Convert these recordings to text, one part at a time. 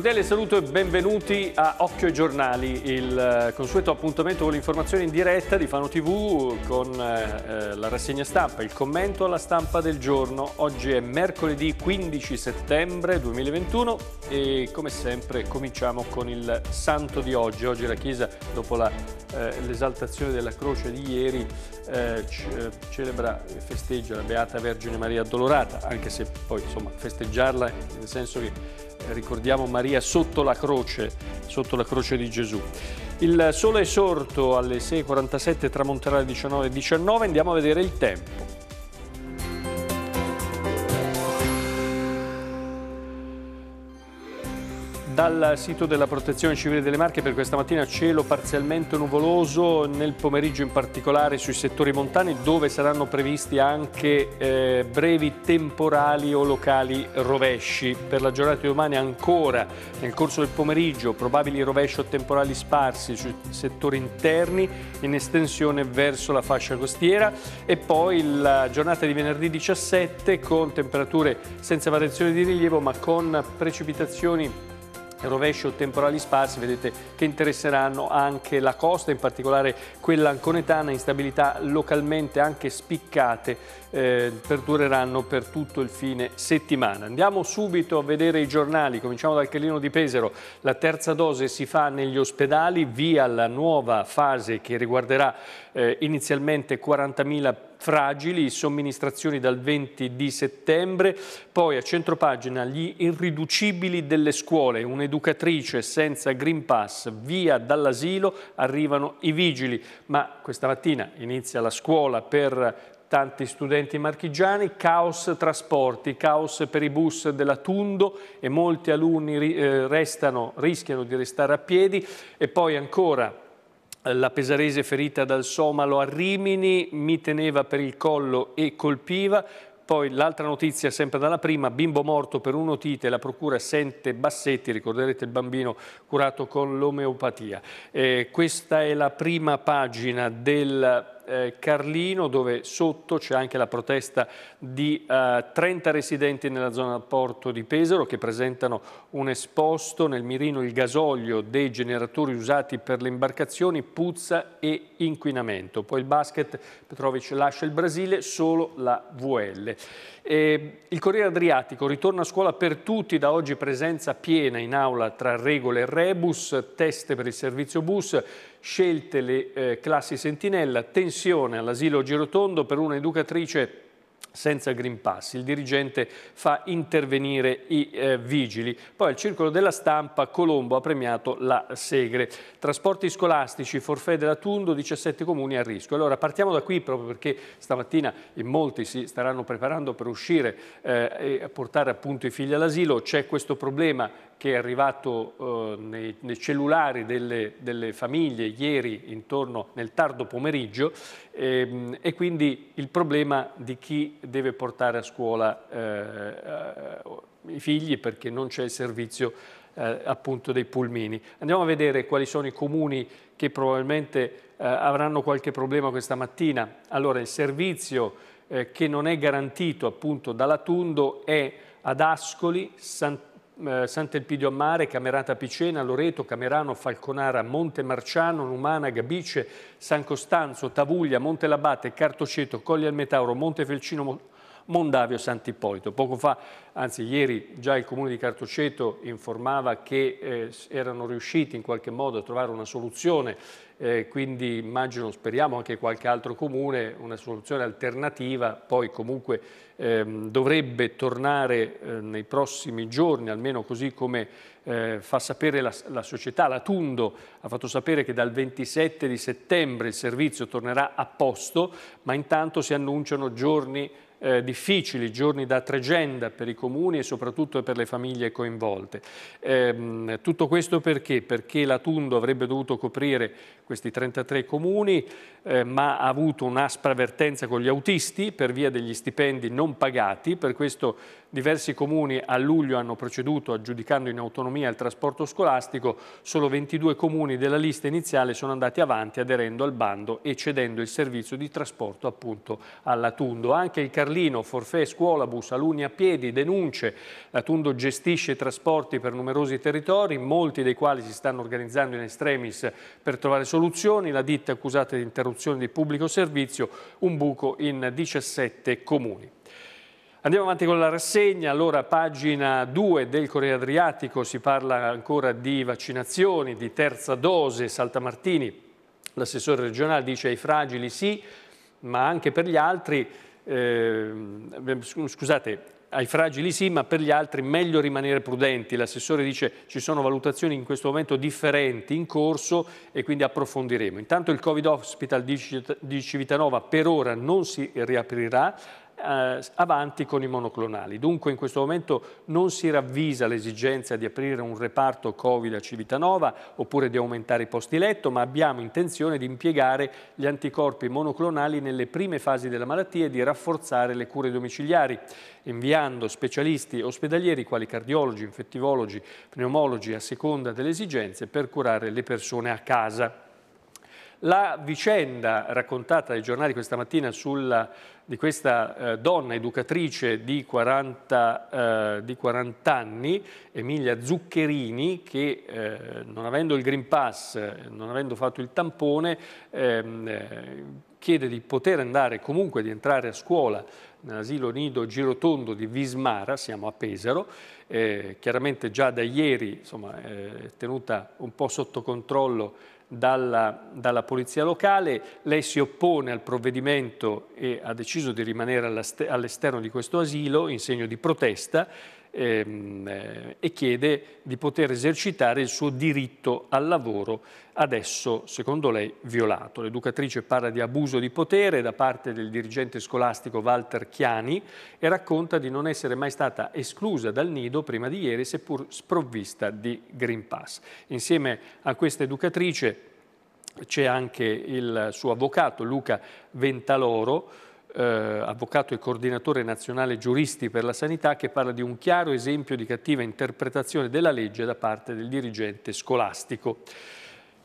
cordiale saluto e benvenuti a Occhio ai Giornali, il eh, consueto appuntamento con l'informazione in diretta di Fano TV con eh, eh, la rassegna stampa, il commento alla stampa del giorno. Oggi è mercoledì 15 settembre 2021 e come sempre cominciamo con il santo di oggi. Oggi la Chiesa, dopo eh, l'esaltazione eh, della croce di ieri, eh, celebra e festeggia la Beata Vergine Maria Addolorata, anche se poi insomma festeggiarla nel senso che ricordiamo Maria sotto la croce, sotto la croce di Gesù. Il sole è sorto alle 6.47, tramonterà alle 19.19, andiamo a vedere il tempo. Dal sito della Protezione Civile delle Marche per questa mattina cielo parzialmente nuvoloso, nel pomeriggio in particolare sui settori montani dove saranno previsti anche eh, brevi temporali o locali rovesci. Per la giornata di domani ancora nel corso del pomeriggio probabili rovesci o temporali sparsi sui settori interni in estensione verso la fascia costiera e poi la giornata di venerdì 17 con temperature senza variazioni di rilievo ma con precipitazioni rovescio temporali sparsi, vedete che interesseranno anche la costa, in particolare quella anconetana, instabilità localmente anche spiccate eh, perdureranno per tutto il fine settimana. Andiamo subito a vedere i giornali, cominciamo dal Carlino di Pesaro, la terza dose si fa negli ospedali, via la nuova fase che riguarderà eh, inizialmente 40.000 persone fragili, somministrazioni dal 20 di settembre, poi a centropagina gli irriducibili delle scuole, un'educatrice senza Green Pass via dall'asilo, arrivano i vigili, ma questa mattina inizia la scuola per tanti studenti marchigiani, caos trasporti, caos per i bus della Tundo e molti alunni eh, restano, rischiano di restare a piedi e poi ancora la pesarese ferita dal somalo a Rimini, mi teneva per il collo e colpiva, poi l'altra notizia, sempre dalla prima, bimbo morto per un'otite, la procura sente Bassetti, ricorderete il bambino curato con l'omeopatia. Eh, questa è la prima pagina del eh, Carlino dove sotto c'è anche la protesta di eh, 30 residenti nella zona porto di Pesaro che presentano un esposto nel mirino il gasolio dei generatori usati per le imbarcazioni, puzza e inquinamento. Poi il basket, Petrovic lascia il Brasile, solo la VL. E il Corriere Adriatico ritorna a scuola per tutti, da oggi presenza piena in aula tra regole e rebus, teste per il servizio bus, scelte le eh, classi sentinella, tensione all'asilo Girotondo per un'educatrice senza Green Pass. Il dirigente fa intervenire i eh, vigili. Poi al circolo della stampa Colombo ha premiato la Segre. Trasporti scolastici, forfè della Tundo, 17 comuni a rischio. Allora partiamo da qui proprio perché stamattina in molti si staranno preparando per uscire eh, e portare appunto i figli all'asilo. C'è questo problema che è arrivato eh, nei, nei, cellulari delle, delle, famiglie ieri intorno nel tardo pomeriggio ehm, e quindi il problema di chi deve portare a scuola eh, eh, i figli perché non c'è il servizio eh, appunto dei pulmini. Andiamo a vedere quali sono i comuni che probabilmente eh, avranno qualche problema questa mattina. Allora il servizio eh, che non è garantito appunto dall'Atundo è ad Ascoli, San, eh, Sant'Elpidio a Mare, Camerata Picena, Loreto, Camerano, Falconara, Monte Marciano, Numana, Gabice, San Costanzo, Tavuglia, Monte Labate, Cartoceto, Colli al Metauro, Monte Felcino, Mondavio Sant'Ippolito. Poco fa, anzi ieri, già il Comune di Cartoceto informava che eh, erano riusciti in qualche modo a trovare una soluzione, eh, quindi immagino, speriamo anche qualche altro comune, una soluzione alternativa, poi comunque ehm, dovrebbe tornare eh, nei prossimi giorni, almeno così come eh, fa sapere la, la società, la Tundo ha fatto sapere che dal 27 di settembre il servizio tornerà a posto, ma intanto si annunciano giorni eh, difficili, giorni da tregenda per i comuni e soprattutto per le famiglie coinvolte. Ehm, tutto questo perché? Perché la Tundo avrebbe dovuto coprire questi 33 comuni, eh, ma ha avuto un'aspra avvertenza con gli autisti per via degli stipendi non pagati, per questo diversi comuni a luglio hanno proceduto aggiudicando in autonomia il trasporto scolastico, solo 22 comuni della lista iniziale sono andati avanti aderendo al bando e cedendo il servizio di trasporto appunto alla Tundo. Anche il Berlino, forfè, bus, alunni a piedi, denunce. La Tundo gestisce trasporti per numerosi territori, molti dei quali si stanno organizzando in estremis per trovare soluzioni. La ditta accusata di interruzione di pubblico servizio, un buco in 17 comuni. Andiamo avanti con la rassegna, allora pagina 2 del Corriere Adriatico si parla ancora di vaccinazioni, di terza dose, Saltamartini, l'assessore regionale dice ai fragili sì, ma anche per gli altri eh, scusate, ai fragili sì, ma per gli altri meglio rimanere prudenti. L'assessore dice ci sono valutazioni in questo momento differenti in corso e quindi approfondiremo. Intanto il Covid Hospital di Civitanova per ora non si riaprirà eh, avanti con i monoclonali. Dunque in questo momento non si ravvisa l'esigenza di aprire un reparto Covid a Civitanova oppure di aumentare i posti letto, ma abbiamo intenzione di impiegare gli anticorpi monoclonali nelle prime fasi della malattia e di rafforzare le cure domiciliari, inviando specialisti ospedalieri quali cardiologi, infettivologi, pneumologi a seconda delle esigenze per curare le persone a casa. La vicenda raccontata dai giornali questa mattina sulla, di questa eh, donna educatrice di 40, eh, di 40, anni, Emilia Zuccherini, che eh, non avendo il Green Pass, non avendo fatto il tampone, ehm, eh, chiede di poter andare comunque, di entrare a scuola nell'asilo nido Girotondo di Vismara, siamo a Pesaro, eh, chiaramente già da ieri insomma, eh, tenuta un po' sotto controllo dalla, dalla, polizia locale, lei si oppone al provvedimento e ha deciso di rimanere all'esterno di questo asilo in segno di protesta, Ehm, eh, e chiede di poter esercitare il suo diritto al lavoro, adesso secondo lei violato. L'educatrice parla di abuso di potere da parte del dirigente scolastico Walter Chiani e racconta di non essere mai stata esclusa dal nido prima di ieri, seppur sprovvista di Green Pass. Insieme a questa educatrice c'è anche il suo avvocato Luca Ventaloro, eh, avvocato e coordinatore nazionale giuristi per la sanità, che parla di un chiaro esempio di cattiva interpretazione della legge da parte del dirigente scolastico.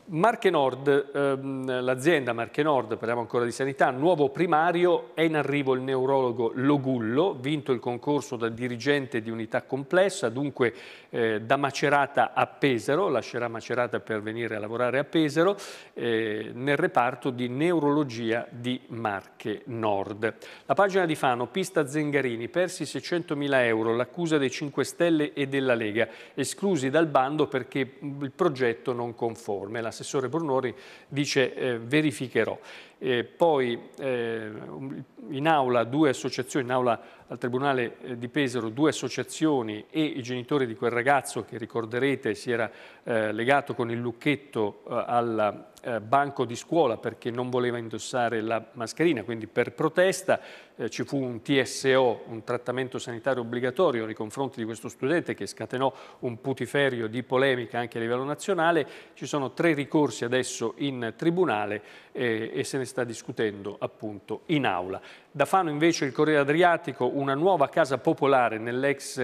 Marche Nord, ehm, l'azienda Marche Nord, parliamo ancora di sanità, nuovo primario, è in arrivo il neurologo Logullo, vinto il concorso da dirigente di unità complessa, dunque eh, da Macerata a Pesaro, lascerà Macerata per venire a lavorare a Pesaro, eh, nel reparto di neurologia di Marche Nord. La pagina di Fano, pista Zengarini, persi 600.000 euro, l'accusa dei 5 Stelle e della Lega, esclusi dal bando perché il progetto non conforme. La l'assessore Brunori dice eh, verificherò. E poi eh, in aula due associazioni, in aula al Tribunale eh, di Pesaro due associazioni e i genitori di quel ragazzo che ricorderete si era eh, legato con il lucchetto eh, al eh, banco di scuola perché non voleva indossare la mascherina, quindi per protesta eh, ci fu un TSO, un trattamento sanitario obbligatorio nei confronti di questo studente che scatenò un putiferio di polemica anche a livello nazionale, ci sono tre ricorsi adesso in tribunale eh, e se ne sta discutendo appunto in aula. Da Fano invece il Corriere Adriatico, una nuova casa popolare nell'ex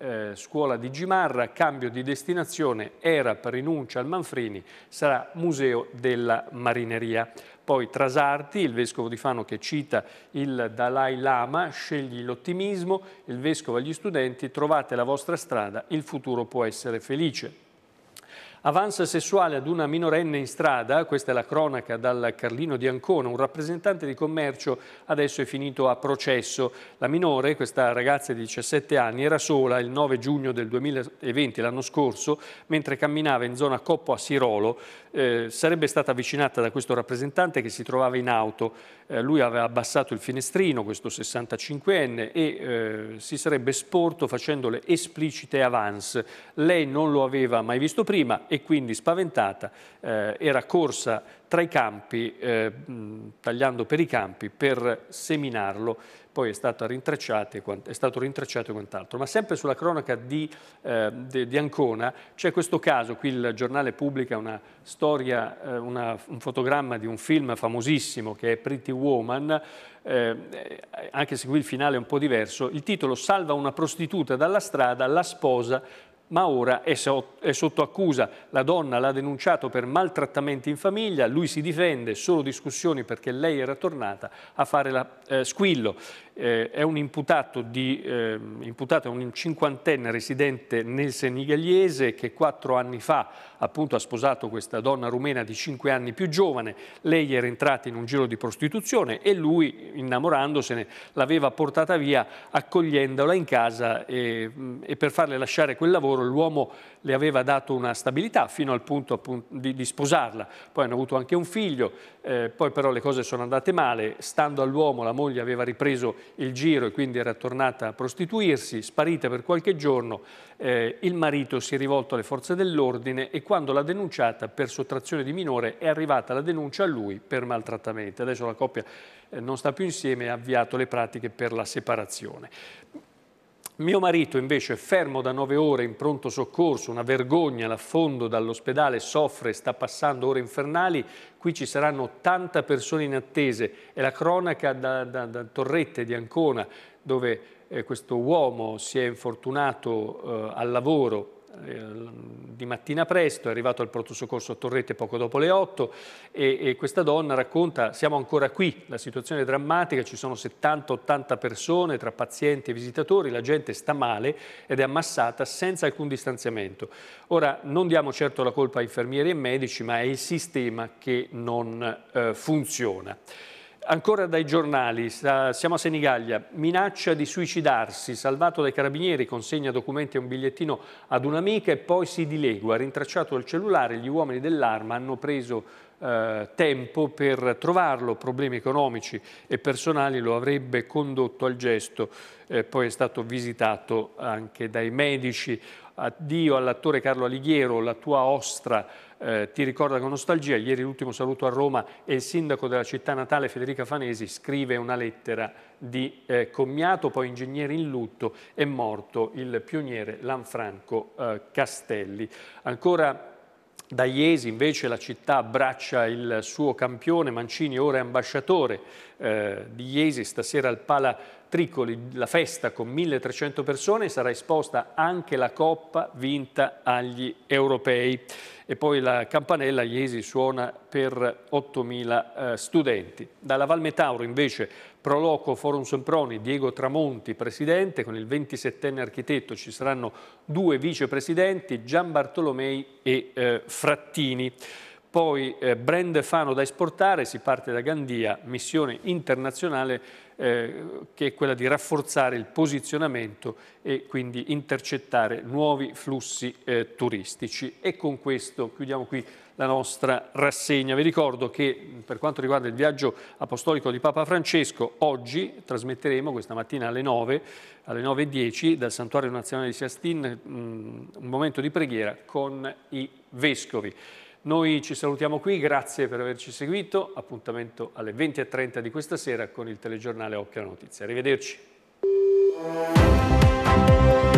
eh, scuola di Gimarra, cambio di destinazione, era per rinuncia al Manfrini, sarà museo della marineria. Poi Trasarti, il vescovo di Fano che cita il Dalai Lama, scegli l'ottimismo, il vescovo agli studenti, trovate la vostra strada, il futuro può essere felice. Avanza sessuale ad una minorenne in strada, questa è la cronaca dal Carlino di Ancona, un rappresentante di commercio adesso è finito a processo. La minore, questa ragazza di 17 anni, era sola il 9 giugno del 2020, l'anno scorso, mentre camminava in zona Coppo a Sirolo. Eh, sarebbe stata avvicinata da questo rappresentante che si trovava in auto. Eh, lui aveva abbassato il finestrino, questo 65enne, e eh, si sarebbe sporto facendole esplicite avance. Lei non lo aveva mai visto prima, e quindi spaventata eh, era corsa tra i campi, eh, tagliando per i campi per seminarlo, poi è stato rintracciato e quant'altro. Ma sempre sulla cronaca di, eh, di Ancona c'è questo caso, qui il giornale pubblica una storia, eh, una, un fotogramma di un film famosissimo che è Pretty Woman, eh, anche se qui il finale è un po' diverso, il titolo Salva una prostituta dalla strada, la sposa ma ora è, so, è, sotto accusa. La donna l'ha denunciato per maltrattamenti in famiglia, lui si difende, solo discussioni perché lei era tornata a fare la eh, squillo eh, è un imputato, di, eh, imputato, è un cinquantenne residente nel senigaliese che quattro anni fa appunto ha sposato questa donna rumena di cinque anni più giovane, lei era entrata in un giro di prostituzione e lui innamorandosene l'aveva portata via accogliendola in casa e, mm, e per farle lasciare quel lavoro l'uomo le aveva dato una stabilità fino al punto appunto, di, di sposarla, poi hanno avuto anche un figlio, eh, poi però le cose sono andate male, stando all'uomo la moglie aveva ripreso il giro e quindi era tornata a prostituirsi, sparita per qualche giorno, eh, il marito si è rivolto alle forze dell'ordine e quando l'ha denunciata per sottrazione di minore è arrivata la denuncia a lui per maltrattamento. Adesso la coppia eh, non sta più insieme e ha avviato le pratiche per la separazione. Mio marito invece è fermo da nove ore in pronto soccorso, una vergogna, l'affondo dall'ospedale, soffre, sta passando ore infernali, qui ci saranno 80 persone in attese, è la cronaca da, da, da Torrette di Ancona dove eh, questo uomo si è infortunato eh, al lavoro eh, di mattina presto, è arrivato al pronto soccorso a Torrete poco dopo le 8 e, e questa donna racconta siamo ancora qui, la situazione è drammatica, ci sono 70-80 persone tra pazienti e visitatori, la gente sta male ed è ammassata senza alcun distanziamento. Ora non diamo certo la colpa a infermieri e medici ma è il sistema che non eh, funziona. Ancora dai giornali, siamo a Senigallia, minaccia di suicidarsi, salvato dai carabinieri, consegna documenti e un bigliettino ad un'amica e poi si dilegua, rintracciato il cellulare, gli uomini dell'arma hanno preso eh, tempo per trovarlo, problemi economici e personali lo avrebbe condotto al gesto, eh, poi è stato visitato anche dai medici. Addio all'attore Carlo Alighiero, la tua ostra eh, ti ricorda con nostalgia, ieri l'ultimo saluto a Roma e il sindaco della città natale Federica Fanesi scrive una lettera di eh, commiato, poi ingegnere in lutto, è morto il pioniere Lanfranco eh, Castelli. Ancora da Iesi invece la città abbraccia il suo campione, Mancini ora è ambasciatore eh, di Iesi, stasera al Pala Tricoli la festa con 1300 persone sarà esposta anche la coppa vinta agli europei e poi la campanella Iesi suona per 8000 eh, studenti. Dalla Valmetauro invece Proloco Forum Semproni, Diego Tramonti, presidente, con il 27enne architetto ci saranno due vicepresidenti, Gian Bartolomei e eh, Frattini. Poi eh, brand Fano da esportare, si parte da Gandia, missione internazionale eh, che è quella di rafforzare il posizionamento e quindi intercettare nuovi flussi eh, turistici. E con questo chiudiamo qui la nostra rassegna. Vi ricordo che per quanto riguarda il viaggio apostolico di Papa Francesco, oggi trasmetteremo questa mattina alle 9, alle 9.10 dal Santuario Nazionale di Siastin mm, un momento di preghiera con i vescovi. Noi ci salutiamo qui, grazie per averci seguito, appuntamento alle 20.30 di questa sera con il telegiornale Occhio alla Notizia. Arrivederci.